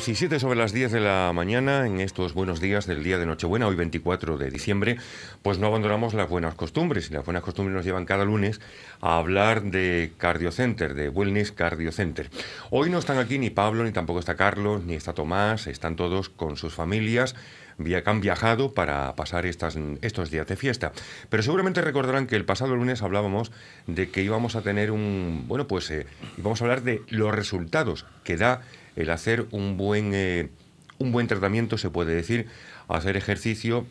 17 sobre las 10 de la mañana, en estos buenos días del día de Nochebuena, hoy 24 de diciembre, pues no abandonamos las buenas costumbres. y Las buenas costumbres nos llevan cada lunes a hablar de Cardiocenter, de Wellness Cardiocenter. Hoy no están aquí ni Pablo, ni tampoco está Carlos, ni está Tomás, están todos con sus familias han viajado para pasar estas, estos días de fiesta. Pero seguramente recordarán que el pasado lunes hablábamos de que íbamos a tener un, bueno, pues Vamos eh, íbamos a hablar de los resultados que da el hacer un buen, eh, un buen tratamiento, se puede decir, hacer ejercicio,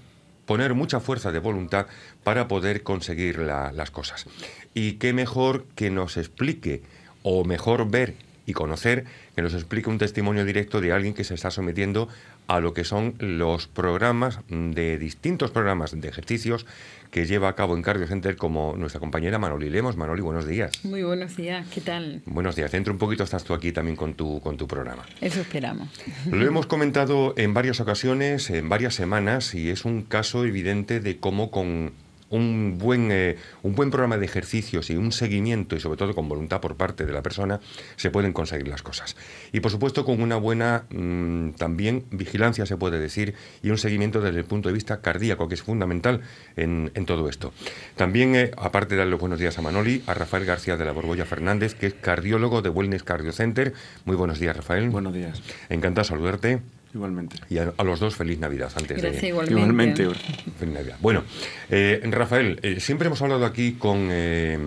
poner mucha fuerza de voluntad para poder conseguir las cosas. Y qué mejor que nos explique, o mejor ver y conocer, que nos explique un testimonio directo de alguien que se está sometiendo a lo que son los programas de distintos programas de ejercicios que lleva a cabo en Cardio Center como nuestra compañera Manoli Lemos. Manoli, buenos días. Muy buenos días, ¿qué tal? Buenos días, dentro un poquito estás tú aquí también con tu, con tu programa. Eso esperamos. Lo hemos comentado en varias ocasiones, en varias semanas, y es un caso evidente de cómo con un buen, eh, un buen programa de ejercicios y un seguimiento, y sobre todo con voluntad por parte de la persona, se pueden conseguir las cosas. Y por supuesto con una buena mm, también vigilancia, se puede decir, y un seguimiento desde el punto de vista cardíaco, que es fundamental en, todo esto. También, eh, aparte de dar los buenos días a Manoli, a Rafael García de la Borgoya Fernández, que es cardiólogo de Wellness Cardio Center. Muy buenos días, Rafael. Buenos días. Encantado de saludarte. Igualmente. Y a, los dos feliz Navidad antes Igualmente. igualmente. Feliz Navidad. Bueno, eh, Rafael, eh, siempre hemos hablado aquí con, eh,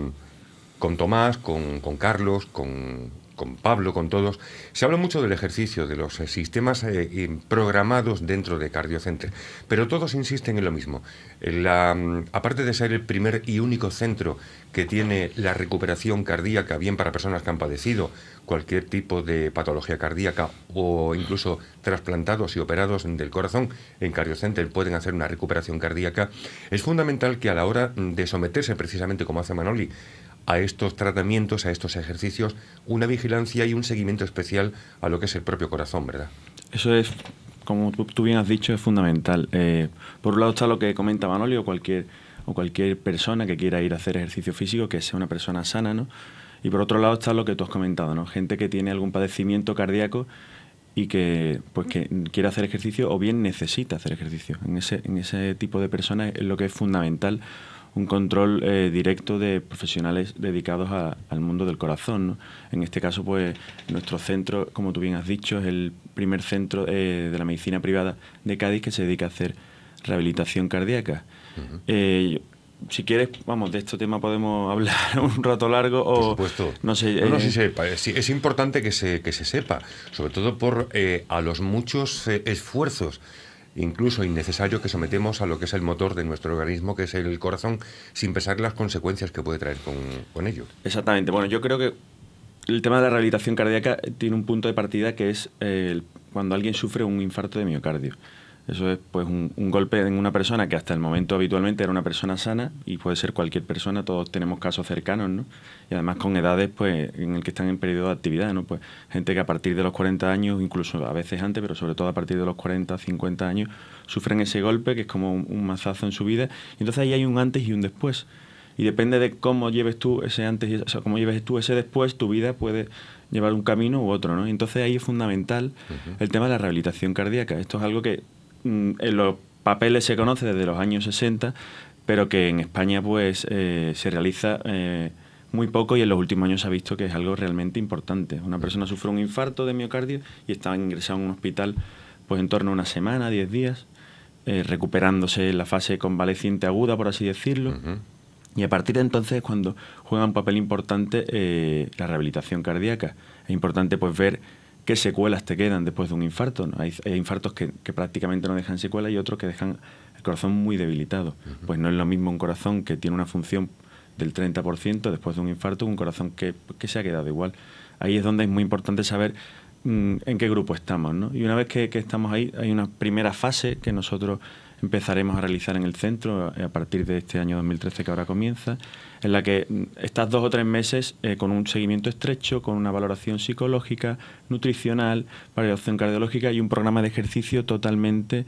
con Tomás, con, con Carlos, con, con Pablo, con todos, se habla mucho del ejercicio, de los eh, sistemas eh, programados dentro de CardioCenter, pero todos insisten en lo mismo. Mm, aparte de ser el primer y único centro que tiene la recuperación cardíaca, bien para personas que han padecido cualquier tipo de patología cardíaca o incluso trasplantados y operados del corazón en CardioCenter pueden hacer una recuperación cardíaca, es fundamental que a la hora mm, de someterse, precisamente como hace Manoli, a estos tratamientos, a estos ejercicios, una vigilancia y un seguimiento especial a lo que es el propio corazón, ¿verdad? Eso es, como tú, bien has dicho, es fundamental. Eh, por un lado está lo que comenta Manolio, cualquier, o cualquier persona que quiera ir a hacer ejercicio físico, que sea una persona sana, ¿no? Y por otro lado está lo que tú has comentado, ¿no? Gente que tiene algún padecimiento cardíaco y que pues que quiere hacer ejercicio o bien necesita hacer ejercicio. En ese, en ese tipo de personas es lo que es fundamental un control eh, directo de profesionales dedicados al mundo del corazón. En este caso, pues nuestro centro, como tú bien has dicho, es el primer centro eh, de la medicina privada de Cádiz que se dedica a hacer rehabilitación cardíaca. Eh, si quieres, vamos, de este tema podemos hablar un rato largo o... Por supuesto. No sé... No, Es, importante que se, sepa, sobre todo por a los muchos esfuerzos incluso innecesario, que sometemos a lo que es el motor de nuestro organismo, que es el corazón, sin pensar las consecuencias que puede traer con, ello. Exactamente. Bueno, yo creo que el tema de la rehabilitación cardíaca tiene un punto de partida que es cuando alguien sufre un infarto de miocardio. Eso es pues un, golpe en una persona que hasta el momento habitualmente era una persona sana y puede ser cualquier persona, todos tenemos casos cercanos, ¿no? Y además con edades pues en el que están en periodo de actividad, ¿no? Pues gente que a partir de los 40 años, incluso a veces antes, pero sobre todo a partir de los 40, 50 años, sufren ese golpe que es como un, mazazo en su vida. Y entonces ahí hay un antes y un después. Y depende de cómo lleves tú ese antes, y cómo lleves tú ese después, tu vida puede llevar un camino u otro, ¿no? Entonces ahí es fundamental el tema de la rehabilitación cardíaca. Esto es algo que Mm, en los papeles se conoce desde los años 60, pero que en España pues eh, se realiza eh, muy poco y en los últimos años se ha visto que es algo realmente importante. Una persona sufre un infarto de miocardio y está ingresada en un hospital pues en torno a una semana, 10 días, eh, recuperándose en la fase convaleciente aguda, por así decirlo. Y a partir de entonces cuando juega un papel importante la rehabilitación cardíaca. Es importante pues ver qué secuelas te quedan después de un infarto. Hay, infartos que, prácticamente no dejan secuelas y otros que dejan el corazón muy debilitado. Pues no es lo mismo un corazón que tiene una función del 30% después de un infarto que un corazón que, que, se ha quedado igual. Ahí es donde es muy importante saber mm, en qué grupo estamos. ¿no? Y una vez que estamos ahí, hay una primera fase que nosotros empezaremos a realizar en el centro eh, a partir de este año 2013 que ahora comienza, en la que mm, estás dos o tres meses eh, con un seguimiento estrecho, con una valoración psicológica, nutricional, valoración cardiológica y un programa de ejercicio totalmente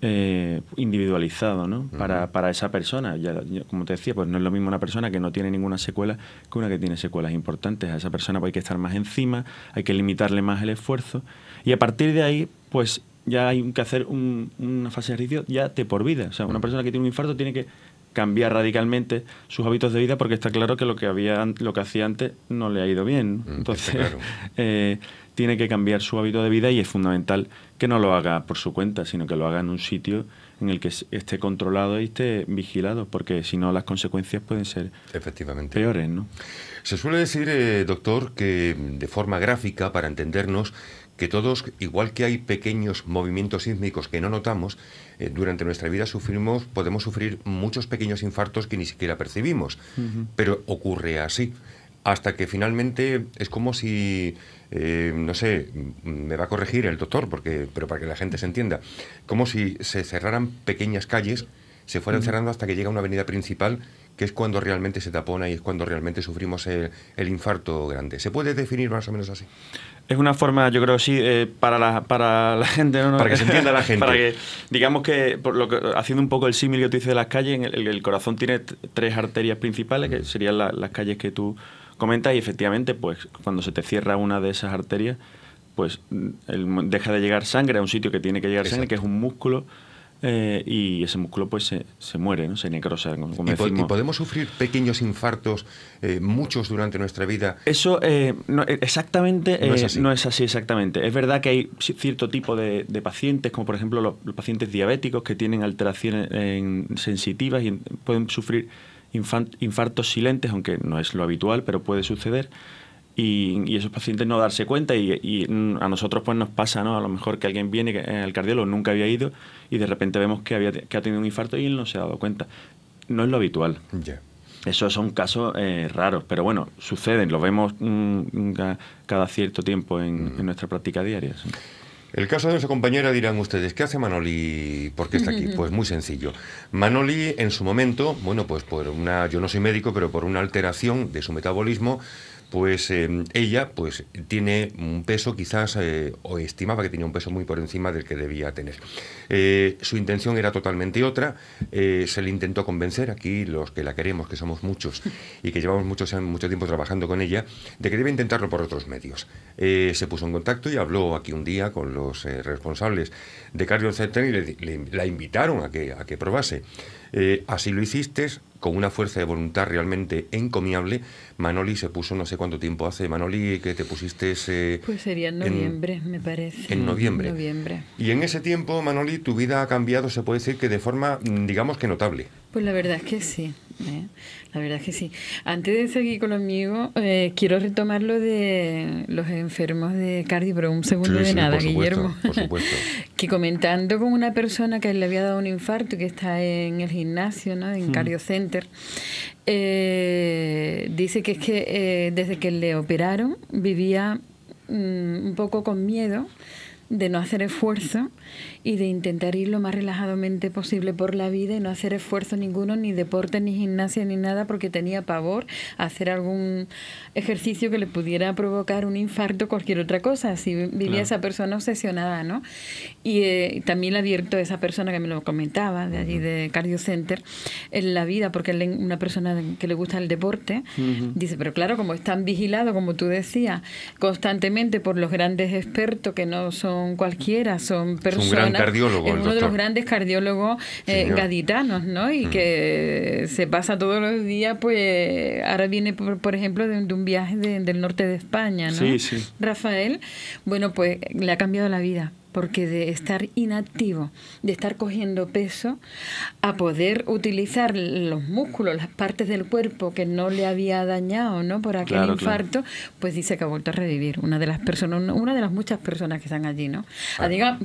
eh, individualizado ¿no? para, para, esa persona. Ya, como te decía, pues no es lo mismo una persona que no tiene ninguna secuela que una que tiene secuelas importantes. A esa persona pues hay que estar más encima, hay que limitarle más el esfuerzo. Y a partir de ahí, pues ya hay que hacer una fase de ejercicio ya de por vida. O sea, una persona que tiene un infarto tiene que cambiar radicalmente sus hábitos de vida porque está claro que lo que había lo que hacía antes no le ha ido bien mm, entonces eh, tiene que cambiar su hábito de vida y es fundamental que no lo haga por su cuenta sino que lo haga en un sitio en el que esté controlado y esté vigilado porque si no las consecuencias pueden ser efectivamente peores no se suele decir eh, doctor que de forma gráfica para entendernos que todos, igual que hay pequeños movimientos sísmicos que no notamos, eh, durante nuestra vida sufrimos, podemos sufrir muchos pequeños infartos que ni siquiera percibimos, pero ocurre así. Hasta que finalmente es como si, eh, no sé, me va a corregir el doctor, porque, pero para que la gente se entienda, como si se cerraran pequeñas calles, se fueran cerrando hasta que llega una avenida principal que es cuando realmente se tapona y es cuando realmente sufrimos el, infarto grande. ¿Se puede definir más o menos así? Es una forma, yo creo, sí, eh, para, la, para la gente, ¿no? Para que se entienda la gente. para que, digamos que, por lo que, haciendo un poco el símil que tú dices de las calles, el, el corazón tiene tres arterias principales, que serían las calles que tú comentas, y efectivamente, pues cuando se te cierra una de esas arterias, pues mm, deja de llegar sangre a un sitio que tiene que llegar sangre, que es un músculo eh, y ese músculo pues se, se muere, ¿no? se necrosa. ¿Y, podemos sufrir pequeños infartos, eh, muchos durante nuestra vida? Eso eh, e, exactamente no es, así. exactamente. Es verdad que hay cierto tipo de, pacientes, como por ejemplo los, pacientes diabéticos que tienen alteraciones sensitivas y pueden sufrir infartos silentes, aunque no es lo habitual, pero puede suceder y, esos pacientes no darse cuenta y, mm, a nosotros pues nos pasa, ¿no? A lo mejor que alguien viene, eh, al cardiólogo nunca había ido y de repente vemos que, había, que ha tenido un infarto y él no se ha dado cuenta. No es lo habitual. ya Esos son casos eh, raros, pero bueno, suceden, los vemos mm, mm, cada cierto tiempo en, nuestra práctica diaria. El caso de nuestra compañera dirán ustedes, ¿qué hace Manoli? ¿Por qué está aquí? Pues muy sencillo. Manoli en su momento, bueno, pues por una, yo no soy médico, pero por una alteración de su metabolismo, pues eh, ella pues tiene un peso quizás eh, o estimaba que tenía un peso muy por encima del que debía tener. Eh, su intención era totalmente otra, se le intentó convencer aquí los que la queremos, que somos muchos y que llevamos mucho, mucho tiempo trabajando con ella, de que debe intentarlo por otros medios. se puso en contacto y habló aquí un día con los responsables de cardio Center y la invitaron a que, a que probase. así lo hiciste, con una fuerza de voluntad realmente encomiable, Manoli se puso no sé cuánto tiempo hace, Manoli, que te pusiste ese... Eh, pues sería en noviembre, me parece. En noviembre. noviembre. Y en ese tiempo, Manoli, tu vida ha cambiado, se puede decir que de forma, mm, digamos que notable. Pues la verdad es que sí. ¿eh? La verdad es que sí. Antes de seguir con lo mío, eh, quiero retomar lo de los enfermos de cardio, pero un segundo de nada, Guillermo. que comentando con una persona que le había dado un infarto y que está en el gimnasio, ¿no? en mm. Cardio Center, eh, dice que es que desde que le operaron vivía mm, un poco con miedo de no hacer esfuerzo y de intentar ir lo más relajadamente posible por la vida y no hacer esfuerzo ninguno, ni deporte, ni gimnasia, ni nada, porque tenía pavor a hacer algún ejercicio que le pudiera provocar un infarto o cualquier otra cosa. Así vivía esa persona obsesionada, ¿no? Eh, y también le advierto a esa persona que me lo comentaba, de allí de Cardio Center, en la vida, porque es una persona que le gusta el deporte, dice, pero claro, como están vigilado, como tú decías, constantemente por los grandes expertos, que no son cualquiera, son personas... Es un uno de los grandes cardiólogos eh, gaditanos, ¿no? Y que se pasa todos los días, pues ahora viene, por, ejemplo, de, de, un viaje del norte de España, ¿no? Rafael, bueno, pues le ha cambiado la vida porque de estar inactivo, de estar cogiendo peso, a poder utilizar los músculos, las partes del cuerpo que no le había dañado, ¿no? Por aquel infarto, pues dice que ha vuelto a revivir. Una de las personas, una de las muchas personas que están allí, ¿no?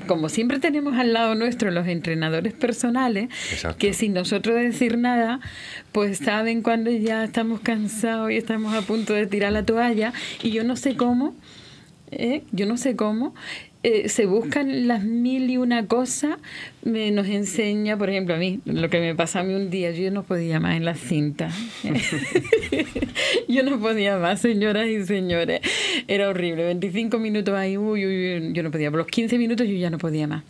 como siempre tenemos al lado nuestro los entrenadores personales, que sin nosotros decir nada, pues saben cuando ya estamos cansados y estamos a punto de tirar la toalla, y yo no sé cómo, ¿eh? yo no sé cómo eh, se buscan las mil y una cosas, me, nos enseña, por ejemplo, a mí, lo que me pasa a mí un día, yo no podía más en la cinta. yo no podía más, señoras y señores. Era horrible. 25 minutos ahí, yo no podía. Por los 15 minutos yo ya no podía más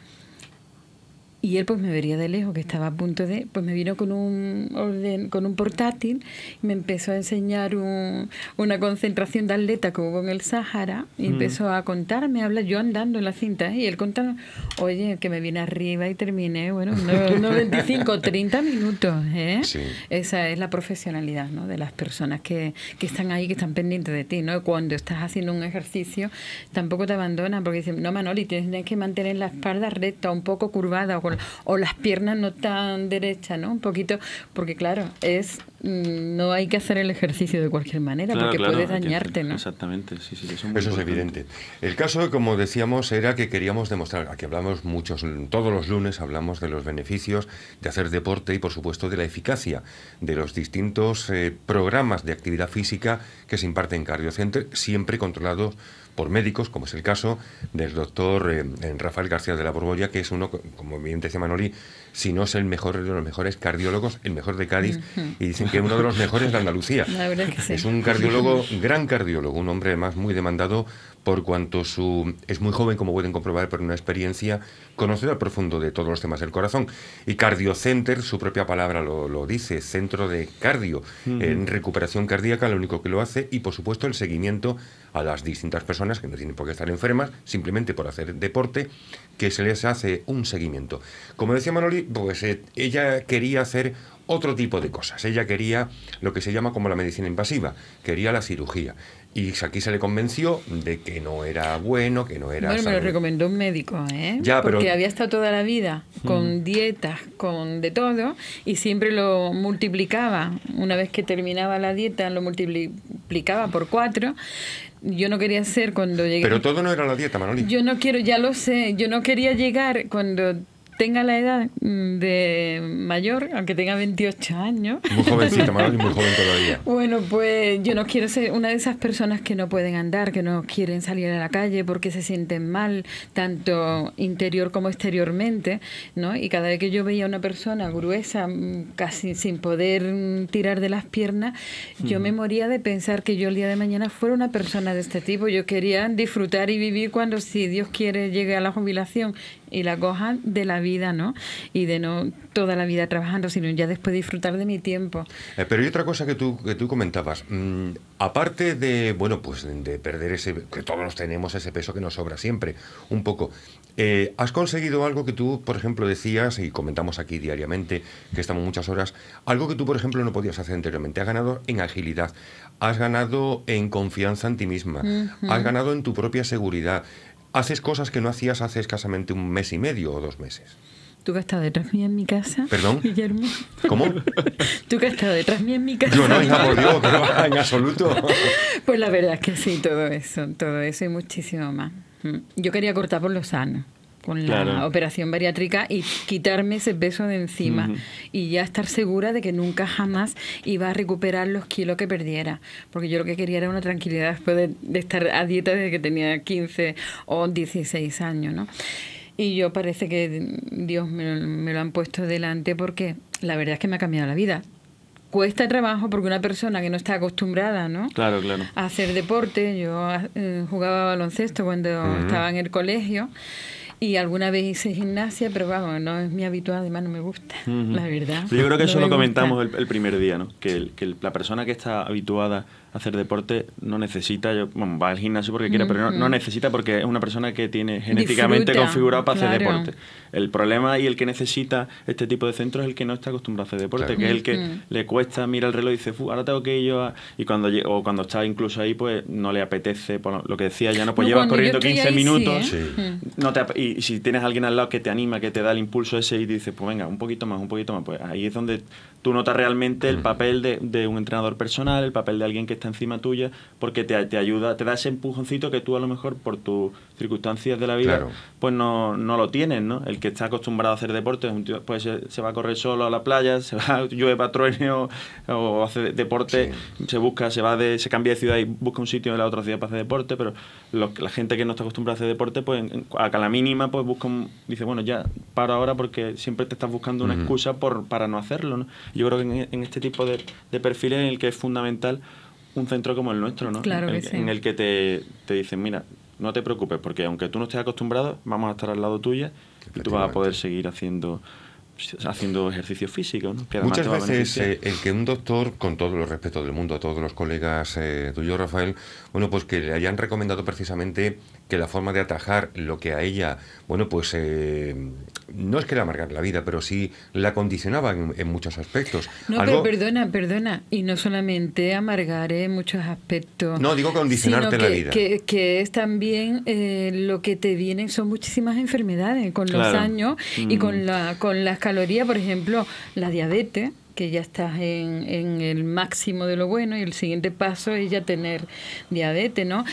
y él pues me vería de lejos, que estaba a punto de, pues me vino con un orden, con un portátil, y me empezó a enseñar un, una concentración de atleta como con el Sahara, y mm. empezó a contarme, habla yo andando en la cinta, ¿eh? y él contaba, oye, que me viene arriba y terminé, bueno, 95, 25, 30 minutos, ¿eh? Esa es la profesionalidad, ¿no? De las personas que, están ahí, que están pendientes de ti, ¿no? Cuando estás haciendo un ejercicio, tampoco te abandonan, porque dicen, no, Manoli, tienes que mantener la espalda recta, un poco curvada, o con o las piernas no tan derechas, ¿no? Un poquito, porque claro, es mm, no hay que hacer el ejercicio de cualquier manera porque puede dañarte, ¿no? Exactamente, sí, sí, eso, es, eso es evidente. El caso, como decíamos, era que queríamos demostrar, aquí hablamos muchos, todos los lunes hablamos de los beneficios de hacer deporte y por supuesto de la eficacia de los distintos eh, programas de actividad física que se imparten en CardioCentro, siempre controlados por médicos, como es el caso del doctor eh, Rafael García de la Borbolla, que es uno, como bien decía Manoli, si no es el mejor de los mejores cardiólogos, el mejor de Cádiz, y dicen que es uno de los mejores de Andalucía. Es un cardiólogo, gran cardiólogo, un hombre además muy demandado por cuanto su, es muy joven, como pueden comprobar por una experiencia al profundo de todos los temas del corazón. Y Cardio su propia palabra lo, dice, centro de cardio, en recuperación cardíaca, lo único que lo hace, y por supuesto el seguimiento a las distintas personas que no tienen por qué estar enfermas, simplemente por hacer deporte, que se les hace un seguimiento. Como decía Manoli, pues eh, ella quería hacer otro tipo de cosas. Ella quería lo que se llama como la medicina invasiva, quería la cirugía. Y aquí se le convenció de que no era bueno, que no era. Bueno, me lo recomendó un médico, ¿eh? Ya, Porque había estado toda la vida con mm. dietas, con de todo, y siempre lo multiplicaba. Una vez que terminaba la dieta, lo multiplicaba por cuatro. Yo no quería ser cuando llegué. Pero todo no era la dieta, Manoli. Yo no quiero, ya lo sé, yo no quería llegar cuando tenga la edad mm, de mayor, aunque tenga 28 años. Muy jovencito, Manoli, muy joven todavía. Bueno, pues yo no quiero ser una de esas personas que no pueden andar, que no quieren salir a la calle porque se sienten mal, tanto interior como exteriormente, ¿no? Y cada vez que yo veía a una persona gruesa, mm, casi sin poder mm, tirar de las piernas, yo me moría de pensar que yo el día de mañana fuera una persona de este tipo. Yo quería disfrutar y vivir cuando, si Dios quiere, llegue a la jubilación y la coja de la vida, ¿no? Y de no toda la vida trabajando, sino ya después disfrutar de mi tiempo. Eh, pero hay otra cosa que tú, que tú comentabas. Mm, aparte de, bueno, pues de perder ese, que todos tenemos ese peso que nos sobra siempre, un poco. Eh, ¿Has conseguido algo que tú, por ejemplo, decías, y comentamos aquí diariamente, que estamos muchas horas, algo que tú, por ejemplo, no podías hacer anteriormente? Has ganado en agilidad, has ganado en confianza en ti misma, has ganado en tu propia seguridad haces cosas que no hacías hace escasamente un mes y medio o dos meses. ¿Tú que has estado detrás mía en mi casa? ¿Perdón? Guillermo. ¿Cómo? ¿Tú que has estado detrás mía en mi casa? Yo no, hija, por Dios, en absoluto. Pues la verdad es que sí, todo eso, todo eso y muchísimo más. Mm. Yo quería cortar por lo sano con la operación bariátrica y quitarme ese peso de encima y ya estar segura de que nunca jamás iba a recuperar los kilos que perdiera, porque yo lo que quería era una tranquilidad después de, estar a dieta desde que tenía 15 o 16 años, ¿no? Y yo parece que Dios me, lo han puesto delante porque la verdad es que me ha cambiado la vida cuesta trabajo porque una persona que no está acostumbrada ¿no? a hacer deporte, yo eh, jugaba baloncesto cuando estaba en el colegio y alguna vez hice gimnasia, pero vamos, no es mi habitual, además no me gusta, la verdad. Yo creo que eso lo comentamos el, primer día, ¿no? Que, la persona que está habituada hacer deporte no necesita, yo, va al gimnasio porque quiera, pero no, necesita porque es una persona que tiene genéticamente configurado para hacer deporte. El problema y el que necesita este tipo de centro es el que no está acostumbrado a hacer deporte, que es el que le cuesta, mira el reloj y dice, ahora tengo que ir yo Y cuando, o cuando está incluso ahí, pues no le apetece, por lo que decía ya no, pues llevas corriendo 15 minutos. ¿eh? No y si tienes a alguien al lado que te anima, que te da el impulso ese y dices, pues venga, un poquito más, un poquito más, pues ahí es donde tú notas realmente el papel de, de un entrenador personal, el papel de alguien que está encima tuya, porque te, ayuda, te da ese empujoncito que tú a lo mejor por tus circunstancias de la vida pues no, no, lo tienes, ¿no? El que está acostumbrado a hacer deporte, pues se, va a correr solo a la playa, se va, llueve para o hace deporte, se busca, se va de, se cambia de ciudad y busca un sitio en la otra ciudad para hacer deporte, pero la gente que no está acostumbrada a hacer deporte, pues a la mínima, pues busca, dice, bueno, ya paro ahora porque siempre te estás buscando una excusa por, para no hacerlo, Yo creo que en, este tipo de, de perfiles en el que es fundamental un centro como el nuestro, ¿no? Claro En el que te, dicen, mira, no te preocupes, porque aunque tú no estés acostumbrado, vamos a estar al lado tuya y tú vas a poder seguir haciendo haciendo ejercicio físico. ¿no? Muchas veces eh, el que un doctor, con todo el respeto del mundo a todos los colegas eh, tuyo, Rafael, bueno, pues que le hayan recomendado precisamente que la forma de atajar lo que a ella, bueno, pues eh, no es que le amargar la vida, pero sí la condicionaba en, muchos aspectos. No, pero perdona, perdona, y no solamente amargar en muchos aspectos. No, digo condicionarte la vida. Que, que es también eh, lo que te vienen son muchísimas enfermedades con los años y mm. con, la, con las calorías, por ejemplo, la diabetes que ya estás en, en, el máximo de lo bueno y el siguiente paso es ya tener diabetes, ¿no?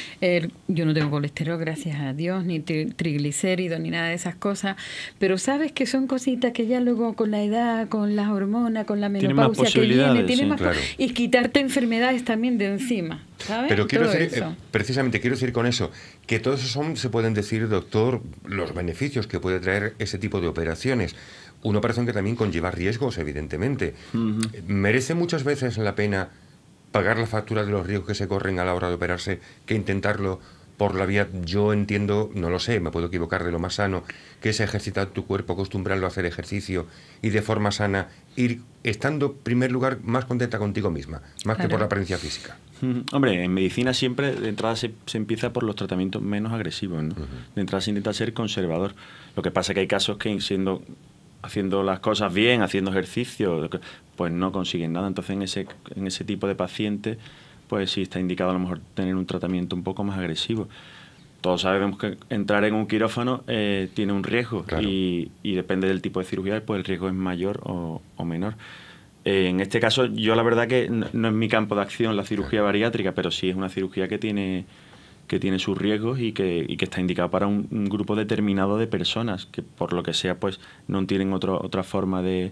yo no tengo colesterol, gracias a Dios, ni triglicéridos, ni nada de esas cosas, pero sabes que son cositas que ya luego con la edad, con las hormonas, con la menopausia que viene, tiene más y quitarte enfermedades también de encima. ¿sabes? Pero quiero eh, eso. precisamente quiero decir con eso, que todos son, se pueden decir, doctor, los beneficios que puede traer ese tipo de operaciones una operación que también conlleva riesgos, evidentemente. ¿Merece muchas veces la pena pagar la factura de los riesgos que se corren a la hora de operarse que intentarlo por la vía, yo entiendo, no lo sé, me puedo equivocar de lo más sano, que es ejercitar tu cuerpo, acostumbrarlo a hacer ejercicio y de forma sana ir estando, en primer lugar, más contenta contigo misma, más que por la apariencia física. Hombre, en medicina siempre de entrada se, empieza por los tratamientos menos agresivos, De entrada se intenta ser conservador. Lo que pasa es que hay casos que siendo haciendo las cosas bien, haciendo ejercicio, pues no consiguen nada. Entonces en ese, en ese tipo de paciente pues sí está indicado a lo mejor tener un tratamiento un poco más agresivo. Todos sabemos que entrar en un quirófano eh, tiene un riesgo y, depende del tipo de cirugía, pues el riesgo es mayor o, menor. Eh, en este caso, yo la verdad que no, no, es mi campo de acción la cirugía bariátrica, pero sí es una cirugía que tiene que tiene sus riesgos y que, está indicado para un, grupo determinado de personas que por lo que sea pues no tienen otro, otra forma de,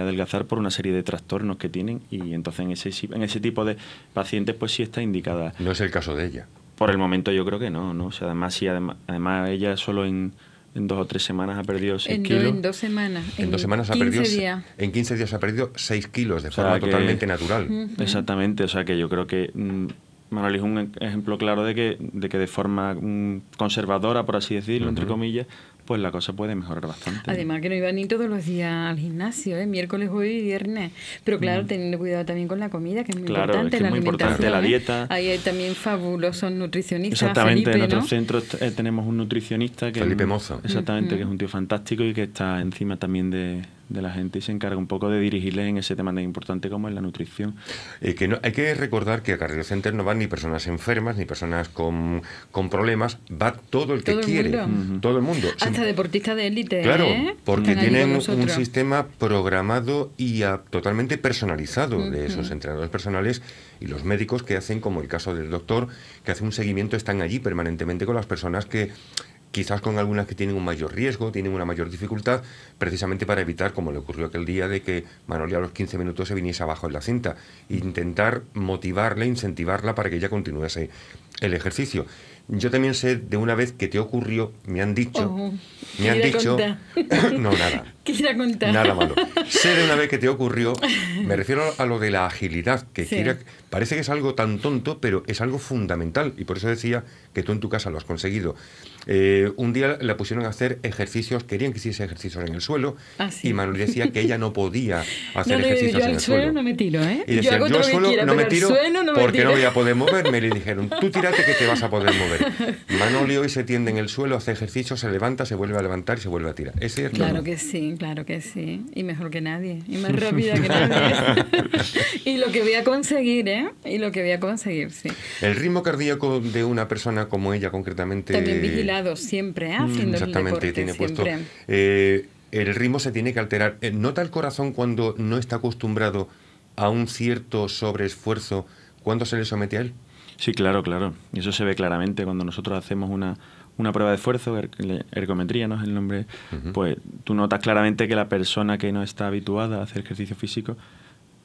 adelgazar por una serie de trastornos que tienen y entonces en ese, en ese tipo de pacientes pues sí está indicada. No es el caso de ella. Por el momento yo creo que no, ¿no? O sea, además sí, además, ella solo en, dos o tres semanas ha perdido 6 kilos. en dos semanas. En, dos semanas ha perdido. Días. En 15 días ha perdido 6 kilos de forma totalmente natural. Exactamente, o sea que yo creo que mm, Manuel es un e-, ejemplo claro de que, de que de forma mm, conservadora, por así decirlo, entre comillas, pues la cosa puede mejorar bastante. Además que no iba ni todos los días al gimnasio, ¿eh? miércoles, jueves y viernes. Pero claro, tener teniendo cuidado también con la comida, que es muy importante. la es muy importante la ¿eh? dieta. Ahí hay también fabulosos nutricionistas. Exactamente, en otros centros eh, tenemos un nutricionista que... Felipe Moza. Exactamente, que es un tío fantástico y que está encima también de, de la gente y se encarga un poco de dirigirle... en ese tema tan importante como es la nutrición. que no, hay que recordar que a Cardio Center no van ni personas enfermas, ni personas con, problemas, va todo el que quiere, todo el mundo. Hasta deportistas de élite. Claro, ¿eh? porque tienen un sistema programado y totalmente personalizado de esos entrenadores personales y los médicos que hacen, como el caso del doctor, que hace un seguimiento, están allí permanentemente con las personas que quizás con algunas que tienen un mayor riesgo, tienen una mayor dificultad, precisamente para evitar, como le ocurrió aquel día, de que Manoli a los 15 minutos se viniese abajo en la cinta. Intentar motivarla, incentivarla para que ella continuase el ejercicio. Yo también sé de una vez que te ocurrió, me han dicho, oh, me han dicho, no nada, contar, nada malo. Sé de una vez que te ocurrió, me refiero a lo de la agilidad, que parece que es algo tan tonto, pero es algo fundamental y por eso decía que tú en tu casa lo has conseguido. Eh, un día la pusieron a hacer ejercicios, querían que hiciese ejercicios en el suelo ah, y Manuel decía que ella no podía hacer ejercicios en el suelo. No me tiro, ¿eh? Y yo, al suelo, no me tiro porque no voy a poder moverme. Le dijeron, tú tírate que te vas a poder mover ver. hoy se tiende en el suelo, hace ejercicio, se levanta, se vuelve a levantar y se vuelve a tirar. ¿Es Claro que sí, claro que sí. Y mejor que nadie. Y más rápida que nadie. y lo que voy a conseguir, ¿eh? Y lo que voy a conseguir, sí. El ritmo cardíaco de una persona como ella, concretamente. También vigilado siempre, ¿eh? Mm, Haciendo Exactamente, el deporte, tiene puesto. Eh, el ritmo se tiene que alterar. Eh, ¿Nota el corazón cuando no está acostumbrado a un cierto sobreesfuerzo cuando se le somete a él? Sí, claro, claro. Y eso se ve claramente cuando nosotros hacemos una, una prueba de esfuerzo, er, ergometría, ¿no? Es el nombre. Pues tú notas claramente que la persona que no está habituada a hacer ejercicio físico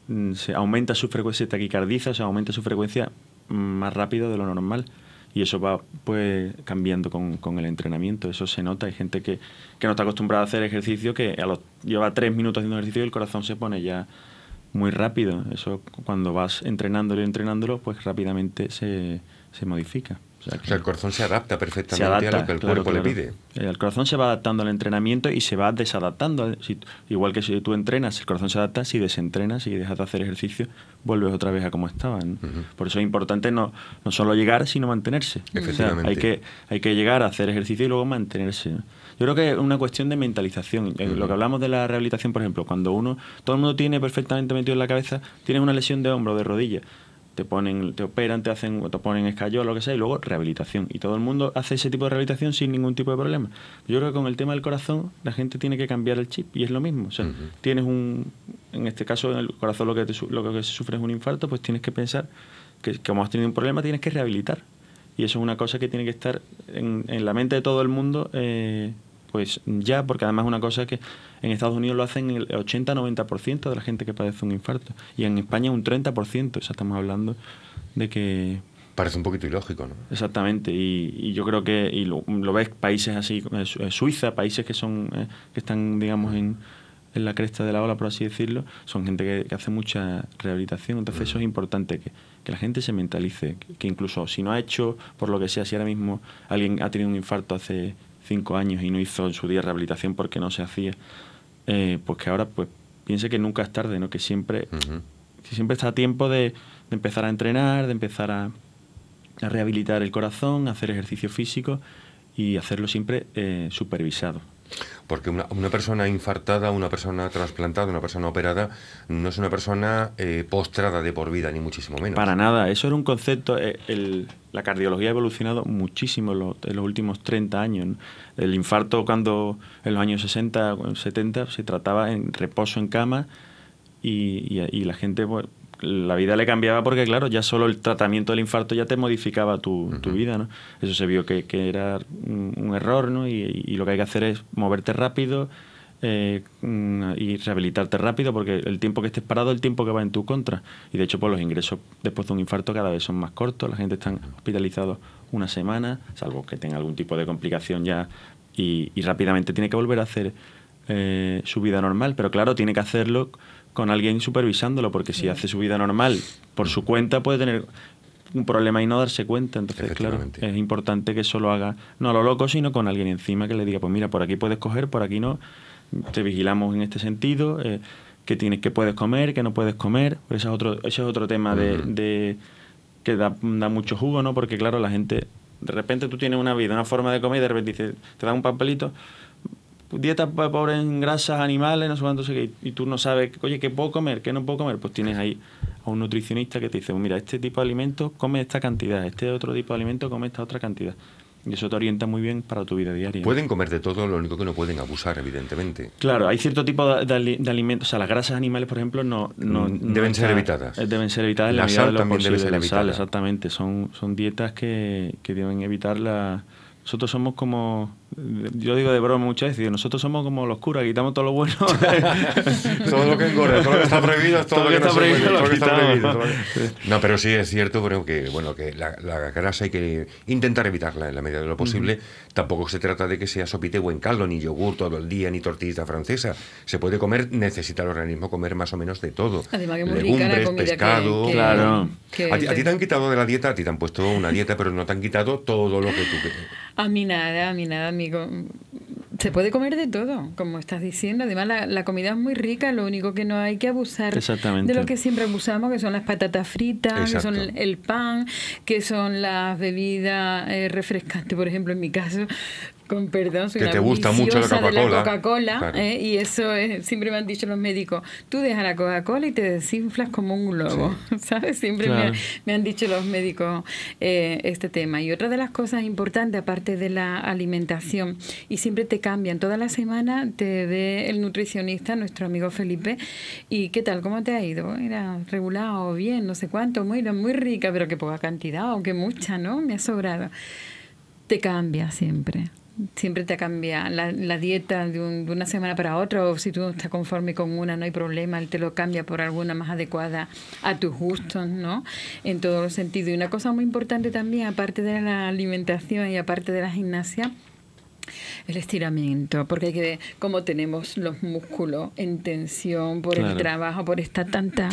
mm, se aumenta su frecuencia, se taquicardiza, o sea, aumenta su frecuencia más rápido de lo normal. Y eso va pues cambiando con, con el entrenamiento, eso se nota. Hay gente que, que, no está acostumbrada a hacer ejercicio, que a los, lleva tres minutos haciendo ejercicio y el corazón se pone ya muy rápido. Eso cuando vas entrenándolo y entrenándolo, pues rápidamente se, se modifica el corazón se adapta perfectamente a lo que el cuerpo le pide. El corazón se va adaptando al entrenamiento y se va desadaptando. igual que si tú entrenas, el corazón se adapta, si desentrenas y dejas de hacer ejercicio, vuelves otra vez a como estaban. Por eso es importante no, solo llegar, sino mantenerse. hay, que, hay que llegar a hacer ejercicio y luego mantenerse. Yo creo que es una cuestión de mentalización. Eh, lo que hablamos de la rehabilitación, por ejemplo, cuando uno, todo el mundo tiene perfectamente metido en la cabeza, tiene una lesión de hombro, de rodilla te ponen, te operan, te hacen, te ponen escayola lo que sea, y luego rehabilitación. Y todo el mundo hace ese tipo de rehabilitación sin ningún tipo de problema. Yo creo que con el tema del corazón la gente tiene que cambiar el chip y es lo mismo. O sea, tienes un, en este caso, en el corazón lo que, lo que se sufre es un infarto, pues tienes que pensar que como has tenido un problema tienes que rehabilitar. Y eso es una cosa que tiene que estar en, en la mente de todo el mundo. Eh, pues ya, porque además una cosa es que en Estados Unidos lo hacen el 80-90% de la gente que padece un infarto y en España un 30%, o sea, estamos hablando de que... Parece un poquito ilógico, ¿no? Exactamente, y, yo creo que y lo, ves países así, eh, eh, Suiza, países que son eh, que están, digamos, en, en, la cresta de la ola, por así decirlo, son gente que, hace mucha rehabilitación, entonces eso es mm. importante, que, que la gente se mentalice, que incluso si no ha hecho, por lo que sea, si ahora mismo alguien ha tenido un infarto hace cinco años y no hizo en su día rehabilitación porque no se hacía, eh, pues que ahora pues piense que nunca es tarde, ¿no? Que siempre, siempre está a tiempo de, empezar a entrenar, de empezar a, rehabilitar el corazón, hacer ejercicio físico y hacerlo siempre eh, supervisado. Porque una, una, persona infartada, una persona trasplantada, una persona operada, no es una persona eh, postrada de por vida, ni muchísimo menos. Para nada, eso era un concepto. Eh, la cardiología ha evolucionado muchísimo en los, últimos 30 años. El infarto, cuando en los años 60, 70, se trataba en reposo en cama y, y la gente pues, la vida le cambiaba porque, claro, ya solo el tratamiento del infarto ya te modificaba tu, vida, ¿no? Eso se vio que, era un, error, ¿no? Y, lo que hay que hacer es moverte rápido eh, y rehabilitarte rápido porque el tiempo que estés parado es el tiempo que va en tu contra. Y de hecho, pues, los ingresos después de un infarto cada vez son más cortos, la gente está hospitalizada una semana, salvo que tenga algún tipo de complicación ya y, rápidamente tiene que volver a hacer eh, su vida normal, pero claro, tiene que hacerlo con alguien supervisándolo, porque si mm. hace su vida normal por su cuenta puede tener un problema y no darse cuenta. Entonces, claro, es importante que eso lo haga, no a lo loco, sino con alguien encima que le diga, pues mira, por aquí puedes coger, por aquí no, te vigilamos en este sentido, eh, que tienes, que puedes comer, que no puedes comer. Ese es otro, ese es otro tema de, mm. que da, mucho jugo, ¿no? Porque claro, la gente, de repente tú tienes una vida, una forma de comer y de repente te da un papelito Dietas pobre en grasas animales, no sé cuánto, sé y tú no sabes, oye, ¿qué puedo comer? ¿Qué no puedo comer? Pues tienes ahí a un nutricionista que te dice, pues mira, este tipo de alimentos come esta cantidad, este otro tipo de alimento come esta otra cantidad. Y eso te orienta muy bien para tu vida diaria. Pueden comer de todo, lo único que no pueden abusar, evidentemente. Claro, hay cierto tipo de, alimentos, o sea, las grasas animales, por ejemplo, no... no mm, deben ser evitadas. Eh, deben ser evitadas en la, la sal ser exactamente, son, son dietas que, que deben evitar la... Nosotros somos como yo digo de broma muchas veces, nosotros somos como los curas, quitamos todo lo bueno. todo lo que engorda, todo lo que está prohibido, todo, lo que, está no prohibido, No, pero sí es cierto, creo que bueno, que la, grasa hay que intentar evitarla en la medida de lo posible. Tampoco se trata de que sea sopite o en caldo, ni yogur todo el día, ni tortillita francesa. Se puede comer, necesita el organismo comer más o menos de todo. Legumbres, pescado. claro. a, ti, te han quitado de la dieta, a ti te han puesto una dieta, pero no te han quitado todo lo que tú. A mí nada, a mí nada amigo, se puede comer de todo, como estás diciendo. Además, la, comida es muy rica, lo único que no hay que abusar de lo que siempre abusamos, que son las patatas fritas, que son el pan, que son las bebidas eh, refrescantes. Por ejemplo, en mi caso, perdón, que te gusta mucho la Coca-Cola. ¿eh? y eso es, siempre me han dicho los médicos, tú dejas la Coca-Cola y te desinflas como un globo, ¿sabes? Siempre me, han dicho los médicos eh, este tema. Y otra de las cosas importantes, aparte de la alimentación, y siempre te cambian, toda la semana te ve el nutricionista, nuestro amigo Felipe, y ¿qué tal? ¿Cómo te ha ido? Era regulado, bien, no sé cuánto, muy, muy rica, pero que poca cantidad aunque mucha, ¿no? Me ha sobrado. Te cambia siempre siempre te cambia la, la dieta de, una semana para otra o si tú estás conforme con una no hay problema, él te lo cambia por alguna más adecuada a tus gustos, ¿no? En todos los sentidos. Y una cosa muy importante también, aparte de la alimentación y aparte de la gimnasia, el estiramiento, porque hay que cómo tenemos los músculos en tensión por el trabajo, por estar tanta,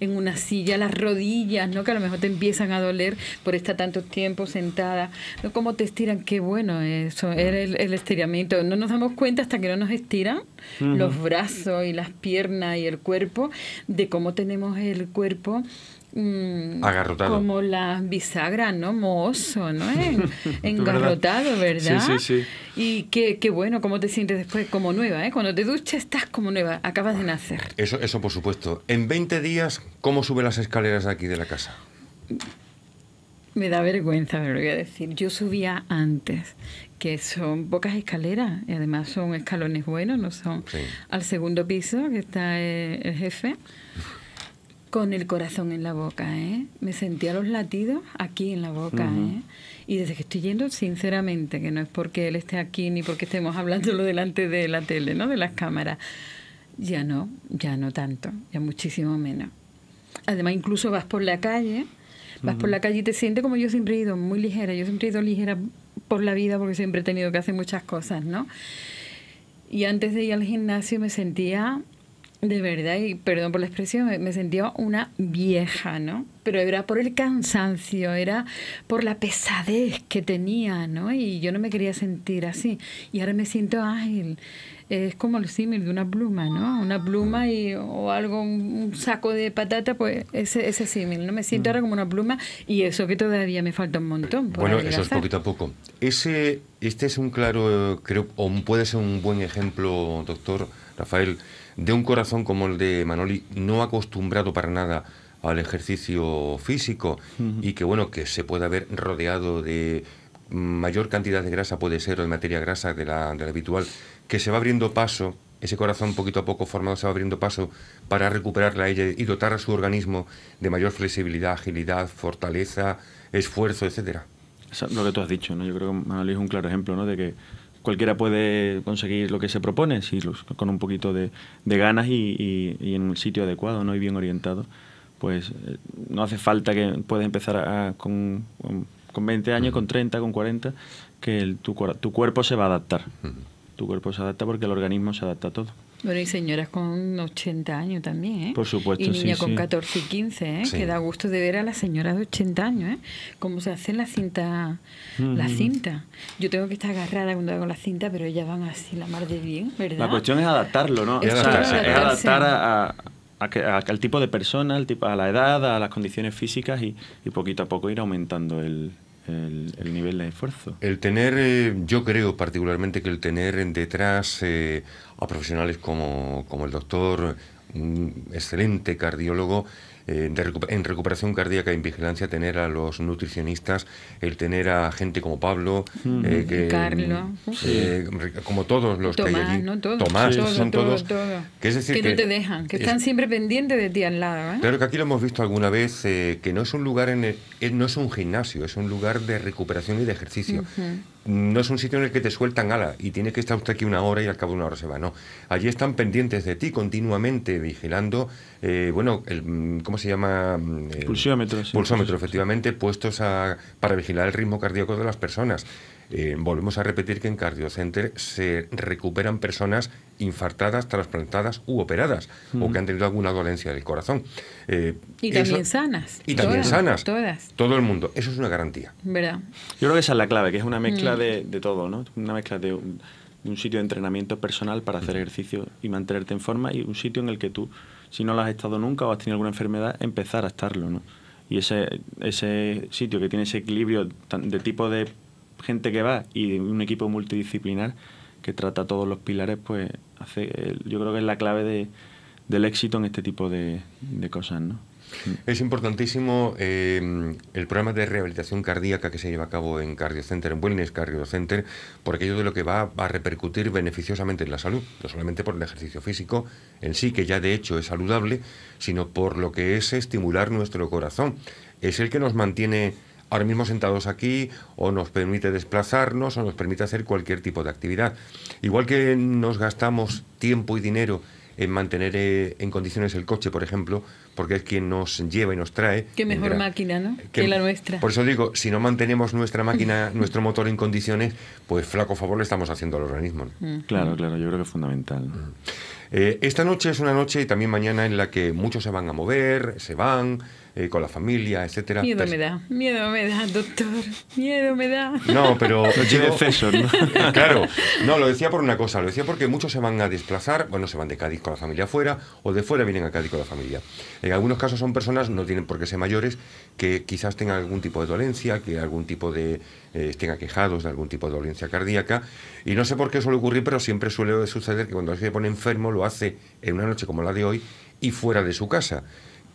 En una silla, las rodillas, ¿no? Que a lo mejor te empiezan a doler por estar tanto tiempo sentada. ¿no? ¿Cómo te estiran? Qué bueno eso, mm. el, el estiramiento. No nos damos cuenta hasta que no nos estiran los brazos y las piernas y el cuerpo, de cómo tenemos el cuerpo Mm, agarrotado. Como las bisagras, ¿no? Mohoso, ¿no? Engarrotado, ¿verdad? Sí, sí, sí. Y qué, bueno, cómo te sientes después, como nueva, ¿eh? Cuando te duchas estás como nueva, acabas de nacer. Eso, eso por supuesto. En 20 días, ¿cómo sube las escaleras aquí de la casa? Me da vergüenza, me lo voy a decir. Yo subía antes, que son pocas escaleras, y además son escalones buenos, no son al segundo piso, que está eh, el jefe. Con el corazón en la boca, ¿eh? Me sentía los latidos aquí en la boca, ¿eh? Y desde que estoy yendo, sinceramente, que no es porque él esté aquí ni porque estemos hablándolo delante de la tele, ¿no? De las cámaras. Ya no, ya no tanto, ya muchísimo menos. Además, incluso vas por la calle, vas por la calle y te sientes como yo siempre he ido, muy ligera. Yo siempre he ido ligera por la vida porque siempre he tenido que hacer muchas cosas, ¿no? Y antes de ir al gimnasio me sentía de verdad, y perdón por la expresión, me, sentía una vieja, ¿no? Pero era por el cansancio, era por la pesadez que tenía, ¿no? Y yo no me quería sentir así. Y ahora me siento ágil. Es como el símil de una pluma, ¿no? Una pluma y, o algo, un, saco de patata, pues ese, ese símil, ¿no? Me siento mm. ahora como una pluma y eso que todavía me falta un montón. Bueno, eso es poquito a poco. Ese, este es un claro, creo, o puede ser un buen ejemplo, doctor Rafael, de un corazón como el de Manoli, no acostumbrado para nada al ejercicio físico y que bueno, que se puede haber rodeado de mayor cantidad de grasa puede ser o de materia grasa de la, habitual, que se va abriendo paso, ese corazón poquito a poco formado se va abriendo paso para recuperarla la ella y dotar a su organismo de mayor flexibilidad, agilidad, fortaleza, esfuerzo, etcétera. lo que tú has dicho, ¿no? Yo creo que Manoli es un claro ejemplo, ¿no? De que cualquiera puede conseguir lo que se propone si con un poquito de, ganas y, en un sitio adecuado ¿no? y bien orientado. Pues eh, no hace falta que puedas empezar con, con, 20 años, con 30, con 40, que el, tu, cuerpo se va a adaptar. Tu cuerpo se adapta porque el organismo se adapta a todo. Bueno, y señoras con 80 años también, ¿eh? Por supuesto, Y niñas con 14 y 15, ¿eh? Que da gusto de ver a las señoras de 80 años, ¿eh? Cómo se hace la cinta, la mm. cinta. Yo tengo que estar agarrada cuando hago la cinta, pero ellas van así la mar de bien, ¿verdad? La cuestión es adaptarlo, ¿no? Es, adaptar a al tipo de persona, al tipo, a la edad, a las condiciones físicas y, y poquito a poco ir aumentando el, el, nivel de esfuerzo. El tener, eh, yo creo particularmente que el tener detrás eh, a profesionales como, como el doctor, un excelente cardiólogo, eh, en recuperación cardíaca y en vigilancia, tener a los nutricionistas, el tener a gente como Pablo, eh, que, eh, como todos los que hay allí. Tomás, son todos. Que, no te dejan, que están siempre pendientes de ti al lado. Claro que aquí lo hemos visto alguna vez, que no es un lugar, en no es un gimnasio, es un lugar de recuperación y de ejercicio no es un sitio en el que te sueltan ala y tiene que estar usted aquí una hora y al cabo de una hora se va. No, allí están pendientes de ti continuamente, vigilando, eh, bueno, el, mm, ¿cómo se llama? Mm, ...pulsómetros... pulsómetro. efectivamente, puestos a, para vigilar el ritmo cardíaco de las personas. Eh, volvemos a repetir que en CardioCenter se recuperan personas infartadas, trasplantadas u operadas, o que han tenido alguna dolencia del corazón. Eh, y también sanas. Y también sanas. Todas. Todo el mundo. Eso es una garantía. ¿Verdad? Yo creo que esa es la clave, que es una mezcla mm. de, todo, ¿no? Una mezcla de un, sitio de entrenamiento personal para hacer ejercicio y mantenerte en forma y un sitio en el que tú, si no lo has estado nunca o has tenido alguna enfermedad, empezar a estarlo, ¿no? Y ese, ese sitio que tiene ese equilibrio de tipo de gente que va y un equipo multidisciplinar que trata todos los pilares, pues hace, eh, yo creo que es la clave de, del éxito en este tipo de, de cosas, ¿no? Es importantísimo eh, el programa de rehabilitación cardíaca que se lleva a cabo en Cardio Center, en Wellness Cardio Center, por aquello de lo que va a repercutir beneficiosamente en la salud, no solamente por el ejercicio físico en sí, que ya de hecho es saludable, sino por lo que es estimular nuestro corazón. Es el que nos mantiene ahora mismo sentados aquí o nos permite desplazarnos o nos permite hacer cualquier tipo de actividad. Igual que nos gastamos tiempo y dinero en mantener eh, en condiciones el coche, por ejemplo, porque es quien nos lleva y nos trae. Qué mejor máquina, ¿no? Que, la nuestra. Por eso digo, si no mantenemos nuestra máquina, nuestro motor en condiciones, pues flaco favor le estamos haciendo al organismo. Mm. Claro, claro, yo creo que es fundamental. Mm. Eh, esta noche es una noche y también mañana en la que muchos se van a mover, se van, eh, con la familia, etcétera. Miedo me da, miedo me da, doctor, miedo me da. No, pero... yo, ¿no? claro, no, lo decía por una cosa, lo decía porque muchos se van a desplazar, bueno, se van de Cádiz con la familia afuera o de fuera vienen a Cádiz con la familia. En algunos casos son personas, no tienen por qué ser mayores, que quizás tengan algún tipo de dolencia, que algún tipo de... Eh, estén aquejados de algún tipo de dolencia cardíaca y no sé por qué suele ocurrir, pero siempre suele suceder que cuando alguien se pone enfermo lo hace en una noche como la de hoy y fuera de su casa.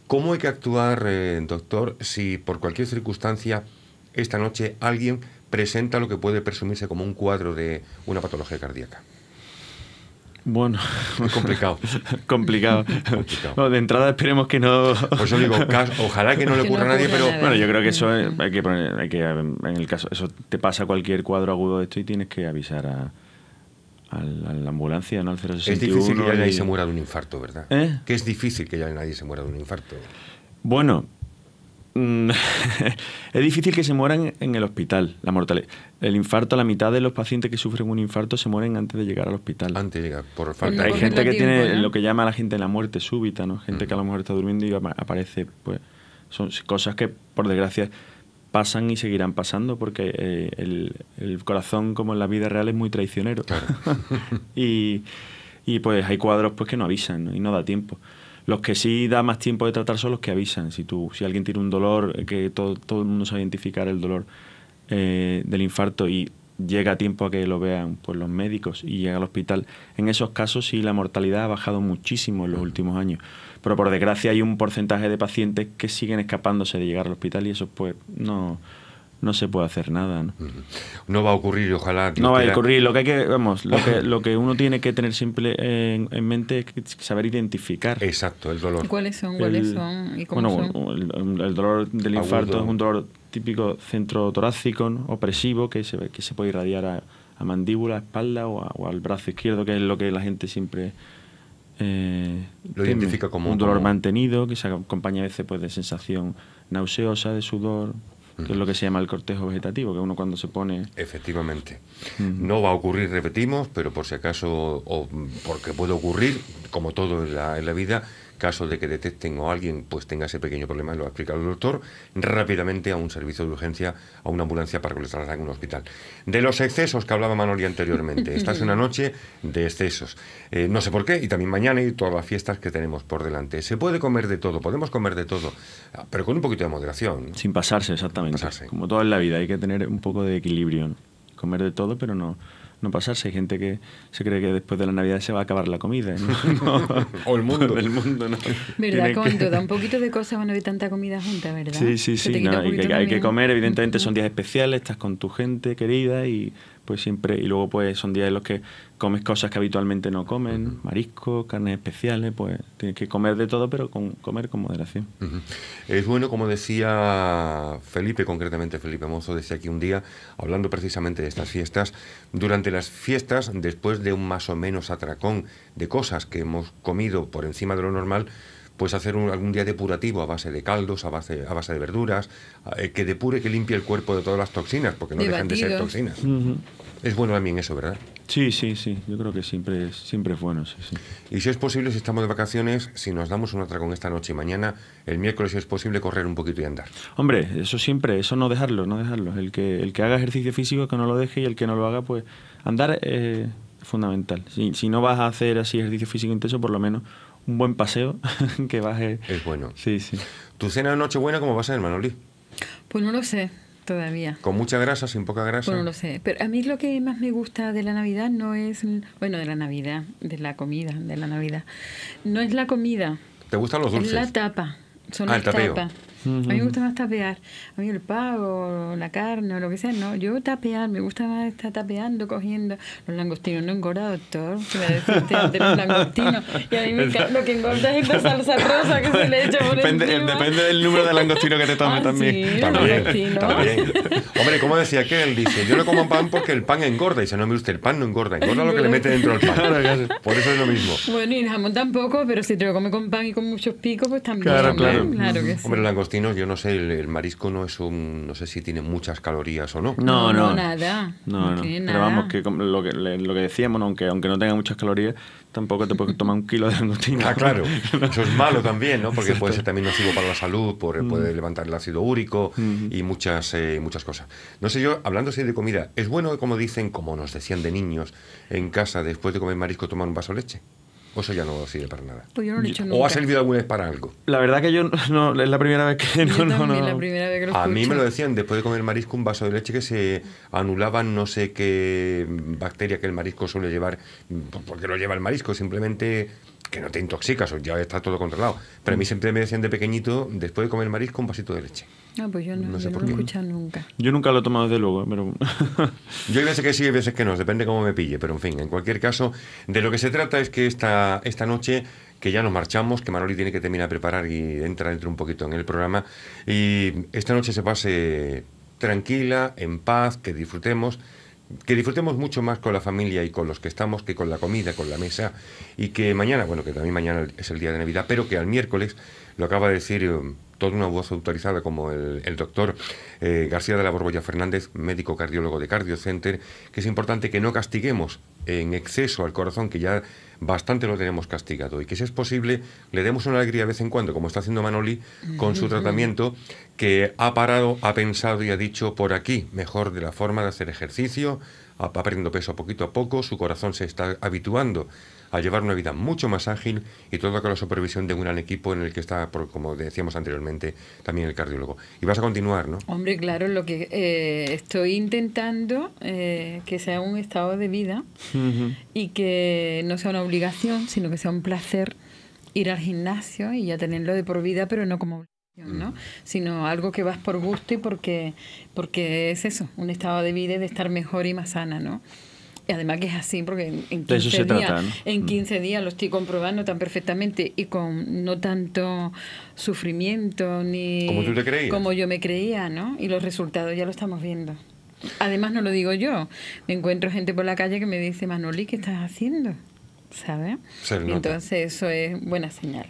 ¿Cómo hay que actuar, eh, doctor, si por cualquier circunstancia esta noche alguien presenta lo que puede presumirse como un cuadro de una patología cardíaca? Bueno, muy complicado. complicado. de entrada esperemos que no. Por eso digo, ojalá que no le ocurra a nadie, pero bueno, yo creo que eso eh, hay que en el caso eso te pasa cualquier cuadro agudo de esto y tienes que avisar a, a la ambulancia al 061. Es difícil que ya nadie se muera de un infarto, ¿verdad? ¿Eh? Que es difícil que ya nadie se muera de un infarto. Bueno, mm, es difícil que se mueran en el hospital. La mortalidad. El infarto, la mitad de los pacientes que sufren un infarto se mueren antes de llegar al hospital. Antes de llegar, por falta Hay gente que tiene lo que llama a la gente la muerte súbita, ¿no? Gente que a lo mejor está durmiendo y aparece, pues. Son cosas que, por desgracia, pasan y seguirán pasando porque eh, el, corazón, como en la vida real, es muy traicionero. y, pues hay cuadros pues, que no avisan y no da tiempo. Los que sí da más tiempo de tratar son los que avisan. Si, tú, si alguien tiene un dolor, eh, que todo, el mundo sabe identificar el dolor eh, del infarto y llega a tiempo a que lo vean pues, los médicos y llega al hospital. En esos casos sí la mortalidad ha bajado muchísimo en los últimos años, pero por desgracia hay un porcentaje de pacientes que siguen escapándose de llegar al hospital y eso pues no, no se puede hacer nada. ¿no? va a ocurrir, ojalá. No va a ocurrir. Lo que, hay que, vamos, lo, que, lo que uno tiene que tener siempre en, mente es saber identificar. Exacto, el dolor. ¿Cuáles son? ¿Y cómo bueno, El, dolor del infarto es un dolor típico centro torácico opresivo que se, que se puede irradiar a, mandíbula, espalda o, al brazo izquierdo, que es lo que la gente siempre eh, lo identifica como un dolor mantenido que se acompaña a veces pues, de sensación nauseosa, de sudor, que es lo que se llama el cortejo vegetativo, que uno cuando se pone... Efectivamente. No va a ocurrir, repetimos, pero por si acaso, o porque puede ocurrir, como todo en la, en la vida, caso de que detecten o alguien pues tenga ese pequeño problema, lo ha explicado el doctor, rápidamente a un servicio de urgencia, a una ambulancia para que lo trasladen a un hospital. De los excesos que hablaba Manoli anteriormente, esta es una noche de excesos. Eh, no sé por qué, y también mañana y todas las fiestas que tenemos por delante. Se puede comer de todo, podemos comer de todo, pero con un poquito de moderación. Sin pasarse, exactamente. Como toda en la vida, hay que tener un poco de equilibrio. Comer de todo, pero no no pasarse. Hay gente que se cree que después de la Navidad se va a acabar la comida. o el mundo. del mundo, ¿no? ¿Verdad, con Da un poquito de cosas cuando hay tanta comida junta, ¿verdad? Sí, sí, sí. hay que comer, evidentemente son días especiales, estás con tu gente querida y pues siempre, y luego pues son días en los que comes cosas que habitualmente no comen, marisco carnes especiales, pues tienes que comer de todo, pero con, comer con moderación. Es bueno, como decía Felipe, concretamente Felipe Mozo, decía aquí un día, hablando precisamente de estas fiestas, durante las fiestas, después de un más o menos atracón de cosas que hemos comido por encima de lo normal, ...puedes hacer un, algún día depurativo a base de caldos, a base, a base de verduras, eh, que depure, que limpie el cuerpo de todas las toxinas, porque no dejan de ser toxinas. Es bueno también eso, ¿verdad? Sí, sí, sí. Yo creo que siempre es, siempre es bueno. Sí, sí. Y si es posible, si estamos de vacaciones, si nos damos un atracón esta noche y mañana, el miércoles, si es posible, correr un poquito y andar. Hombre, eso siempre, eso no dejarlo, no dejarlo. El que, el que haga ejercicio físico, que no lo deje y el que no lo haga, pues andar eh, es fundamental. Si, si no vas a hacer así ejercicio físico intenso, por lo menos un buen paseo que baje. Eh. Es bueno. Sí, sí. ¿Tu cena de buena cómo va a ser, Manoli? Pues no lo sé todavía. ¿Con mucha grasa, sin poca grasa? Pues no lo sé. Pero a mí lo que más me gusta de la Navidad no es. Bueno, de la Navidad, de la comida, de la Navidad. No es la comida. ¿Te gustan los dulces? Es la tapa. Son ah, las a mí me gusta más tapear. A mí el pavo, la carne o lo que sea, no. Yo tapear, me gusta más estar tapeando, cogiendo. Los langostinos no engorda, doctor. Se me deciste de los langostinos. Y a mí lo que engorda es esta salsa rosa que se le echa por depende, encima. Depende del número de langostinos que te tome ah, también. Sí, también, también. Hombre, ¿cómo decía que él? Dice, yo no como pan porque el pan engorda. Y dice, no, me gusta el pan no engorda. Engorda lo que le mete dentro del pan. Por eso es lo mismo. Bueno, y el jamón tampoco, pero si te lo come con pan y con muchos picos, pues también. Claro, claro. claro que sí. Hombre, el langostino yo no sé, el, marisco no es un, no sé si tiene muchas calorías o no. No, no, nada. No, no, Pero vamos, que lo que, decíamos, aunque, aunque no tenga muchas calorías, tampoco te puedes tomar un kilo de angotina. Ah, claro. Eso es malo también, ¿no? Porque puede ser también nocivo para la salud, mm. puede levantar el ácido úrico mm. y muchas, eh, muchas cosas. No sé yo, hablando así de comida, ¿es bueno, como dicen, como nos decían de niños en casa, después de comer marisco, tomar un vaso de leche? O eso ya no sirve para nada. Pues ¿O ha servido alguna vez para algo? La verdad que yo no, es la primera vez que no, no, a mí me lo decían después de comer marisco un vaso de leche que se anulaban no sé qué bacteria que el marisco suele llevar, pues porque lo lleva el marisco, simplemente que no te intoxicas, o ya está todo controlado. Pero a mí siempre me decían de pequeñito, después de comer marisco, un vasito de leche. No, ah, pues yo no, sé lo nunca. Yo nunca lo he tomado desde luego, ¿eh? pero... yo hay veces que sí, hay veces que no, depende cómo me pille, pero en fin, en cualquier caso, de lo que se trata es que esta, esta noche que ya nos marchamos, que Manoli tiene que terminar de preparar y entra dentro un poquito en el programa, y esta noche se pase tranquila, en paz, que disfrutemos, que disfrutemos mucho más con la familia y con los que estamos que con la comida, con la mesa, y que mañana, bueno, que también mañana es el día de Navidad, pero que al miércoles lo acaba de decir um, toda una voz autorizada como el, doctor eh, García de la Borbolla Fernández, médico cardiólogo de Cardio Center, que es importante que no castiguemos en exceso al corazón, que ya bastante lo tenemos castigado, y que si es posible le demos una alegría de vez en cuando, como está haciendo Manoli con su tratamiento, que ha parado, ha pensado y ha dicho por aquí, mejor de la forma de hacer ejercicio, va perdiendo peso poquito a poco, su corazón se está habituando a llevar una vida mucho más ágil y todo con la supervisión de un gran equipo en el que está, por, como decíamos anteriormente, también el cardiólogo. Y vas a continuar, ¿no? Hombre, claro, lo que eh, estoy intentando eh, que sea un estado de vida y que no sea una obligación, sino que sea un placer ir al gimnasio y ya tenerlo de por vida, pero no como obligación, ¿no? Mm. Sino algo que vas por gusto y porque, porque es eso, un estado de vida y de estar mejor y más sana, ¿no? además que es así, porque en, 15, mm. días, lo estoy comprobando tan perfectamente y con no tanto sufrimiento ni como, tú te creías. como yo me creía, ¿no? Y los resultados ya lo estamos viendo. Además no lo digo yo, me encuentro gente por la calle que me dice, Manoli, ¿qué estás haciendo? ¿Sabes? Entonces eso es buena señal.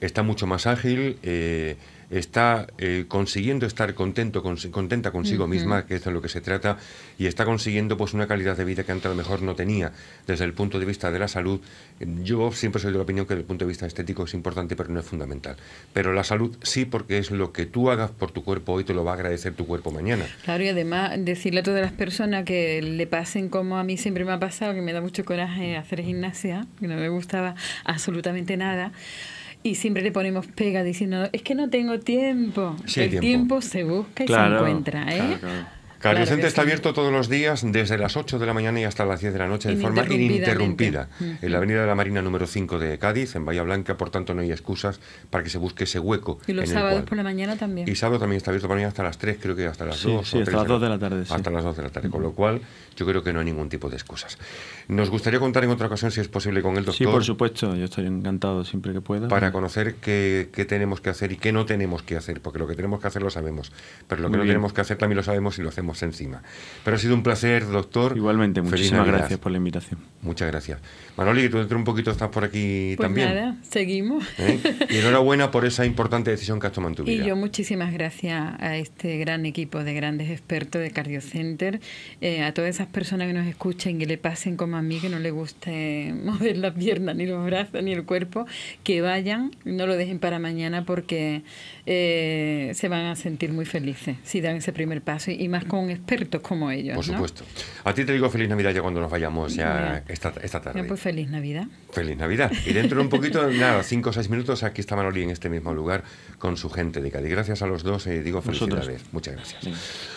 Está mucho más ágil. Eh, está eh, consiguiendo estar contento, contenta consigo misma, que es de lo que se trata, y está consiguiendo pues una calidad de vida que antes a lo mejor no tenía. Desde el punto de vista de la salud, yo siempre soy de la opinión que desde el punto de vista estético es importante, pero no es fundamental. Pero la salud sí, porque es lo que tú hagas por tu cuerpo hoy, te lo va a agradecer tu cuerpo mañana. Claro, y además decirle a todas las personas que le pasen como a mí siempre me ha pasado, que me da mucho coraje hacer gimnasia, que no me gustaba absolutamente nada y siempre le ponemos pega diciendo, es que no tengo tiempo. el tiempo. se busca y se encuentra, ¿eh? Cariocente está abierto todos los días desde las 8 de la mañana y hasta las 10 de la noche de forma ininterrumpida en la Avenida de la Marina número 5 de Cádiz, en Bahía Blanca, por tanto no hay excusas para que se busque ese hueco. Y los sábados por la mañana también. Y sábado también está abierto la mañana hasta las 3, creo que hasta las 2 o hasta las 2 de la tarde. Hasta las 2 de la tarde, con lo cual yo creo que no hay ningún tipo de excusas. Nos gustaría contar en otra ocasión, si es posible, con el doctor. Sí, por supuesto, yo estoy encantado siempre que pueda. Para conocer qué, tenemos que hacer y qué no tenemos que hacer, porque lo que tenemos que hacer lo sabemos, pero lo que no tenemos que hacer también lo sabemos y lo hacemos encima. Pero ha sido un placer, doctor. Igualmente, muchísimas gracias por la invitación. Muchas gracias. Manoli, tú dentro un poquito estás por aquí pues también. Nada, seguimos. ¿Eh? Y enhorabuena por esa importante decisión que has tomado en tu vida. Y yo muchísimas gracias a este gran equipo de grandes expertos de CardioCenter, Center, eh, a todas esas personas que nos escuchen, que le pasen como a mí, que no le guste mover las piernas, ni los brazos, ni el cuerpo, que vayan, no lo dejen para mañana porque eh, se van a sentir muy felices si dan ese primer paso y más expertos como ellos. Por supuesto. A ti te digo feliz Navidad ya cuando nos vayamos ya esta, tarde. pues feliz Navidad. Feliz Navidad. Y dentro de un poquito, nada, cinco o seis minutos, aquí está Manoli en este mismo lugar con su gente de Cádiz. Gracias a los dos eh, digo otra vez Muchas gracias.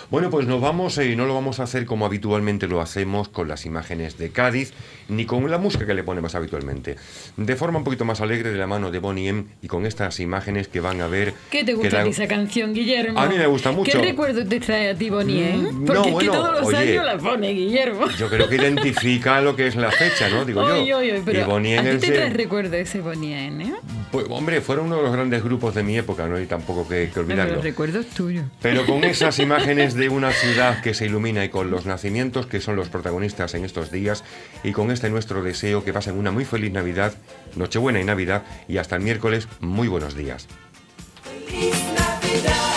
Bueno, pues nos vamos eh, y no lo vamos a hacer como habitualmente lo hacemos con las imágenes de Cádiz ni con la música que le ponemos habitualmente. De forma un poquito más alegre de la mano de Bonnie M y con estas imágenes que van a ver. ¿Qué te gusta esa canción, Guillermo? A mí me gusta mucho. ¿Qué recuerdo te trae a ti, Bonnie ¿eh? Mm. Porque todos los años la pone Guillermo. Yo creo que identifica lo que es la fecha, ¿no? Digo yo. Oye, te ese Bonnie ¿eh? Pues, hombre, fueron uno de los grandes grupos de mi época, ¿no? hay tampoco que, que olvidarlo. Pero pero recuerdos tuyos. Pero con esas imágenes de una ciudad que se ilumina y con los nacimientos que son los protagonistas en estos días y con este nuestro deseo que pasen una muy feliz Navidad, Nochebuena y Navidad y hasta el miércoles, muy buenos días. Feliz Navidad.